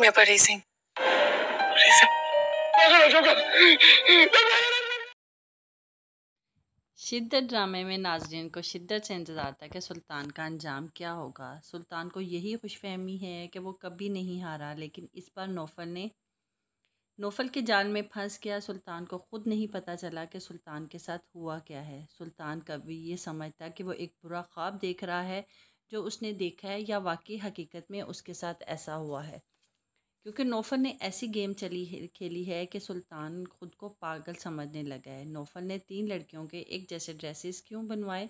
मैं परी सिंह शिद्दत ड्रामे में नाजरीन को शिद्दत से इंतज़ार था कि सुल्तान का अंजाम क्या होगा सुल्तान को यही खुशफहमी है कि वो कभी नहीं हारा लेकिन इस बार नौफल ने नौफल के जाल में फंस गया सुल्तान को ख़ुद नहीं पता चला कि सुल्तान के साथ हुआ क्या है सुल्तान कभी ये समझता कि वो एक बुरा ख्वाब देख रहा है जो उसने देखा है या वाकई हकीकत में उसके साथ ऐसा हुआ है क्योंकि नोफर ने ऐसी गेम चली है, खेली है कि सुल्तान खुद को पागल समझने लगा है नोफर ने तीन लड़कियों के एक जैसे ड्रेसेस क्यों बनवाए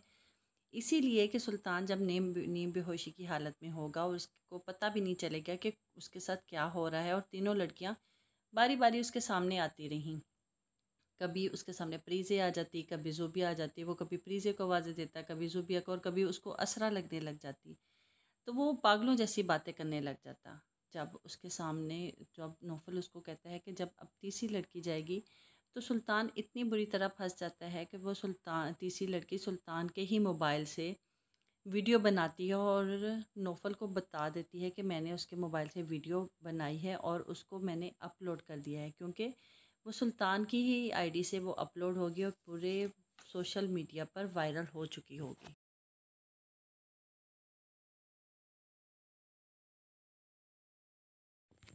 इसीलिए कि सुल्तान जब नीम नीम बेहोशी की हालत में होगा और उसको पता भी नहीं चलेगा कि उसके साथ क्या हो रहा है और तीनों लड़कियां बारी बारी उसके सामने आती रहीं कभी उसके सामने प्रीजे आ जाती कभी जूबिया आ जाती वो कभी प्रीजे को आवाज़ें देता कभी जूबिया को और कभी उसको असरा लगने लग जाती तो वो पागलों जैसी बातें करने लग जाता जब उसके सामने जब नौफल उसको कहता है कि जब अब तीसरी लड़की जाएगी तो सुल्तान इतनी बुरी तरह फंस जाता है कि वो सुल्तान तीसरी लड़की सुल्तान के ही मोबाइल से वीडियो बनाती है और नौफल को बता देती है कि मैंने उसके मोबाइल से वीडियो बनाई है और उसको मैंने अपलोड कर दिया है क्योंकि वो सुल्तान की ही आईडी से वो अपलोड होगी और पूरे सोशल मीडिया पर वायरल हो चुकी होगी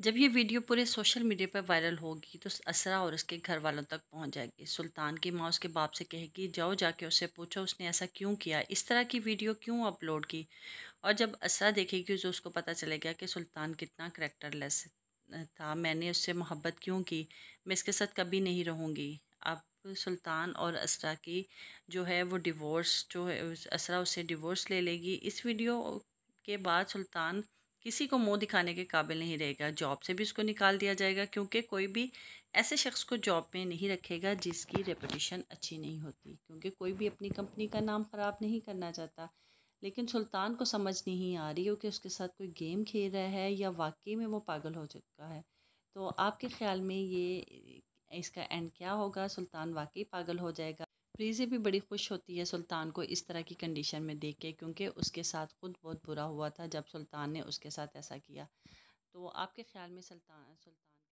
जब ये वीडियो पूरे सोशल मीडिया पर वायरल होगी तो असरा और उसके घर वालों तक पहुंच जाएगी सुल्तान की माँ उसके बाप से कहेगी जाओ जाके उससे पूछो उसने ऐसा क्यों किया इस तरह की वीडियो क्यों अपलोड की और जब असरा देखेगी तो उसको पता चलेगा कि सुल्तान कितना करैक्टरलेस था मैंने उससे मोहब्बत क्यों की मैं इसके साथ कभी नहीं रहूँगी अब सुल्तान और असरा की जो है वो डिवोर्स जो है असरा उससे डिवोर्स ले लेगी इस वीडियो के बाद सुल्तान किसी को मुंह दिखाने के काबिल नहीं रहेगा जॉब से भी उसको निकाल दिया जाएगा क्योंकि कोई भी ऐसे शख्स को जॉब में नहीं रखेगा जिसकी रेपटेशन अच्छी नहीं होती क्योंकि कोई भी अपनी कंपनी का नाम ख़राब नहीं करना चाहता लेकिन सुल्तान को समझ नहीं आ रही हो कि उसके साथ कोई गेम खेल रहा है या वाकई में वो पागल हो चुका है तो आपके ख्याल में ये इसका एंड क्या होगा सुल्तान वाकई पागल हो जाएगा प्रीज़े भी बड़ी खुश होती है सुल्तान को इस तरह की कंडीशन में देख के क्योंकि उसके साथ खुद बहुत बुरा हुआ था जब सुल्तान ने उसके साथ ऐसा किया तो आपके ख्याल में सुल्तान सुल्तान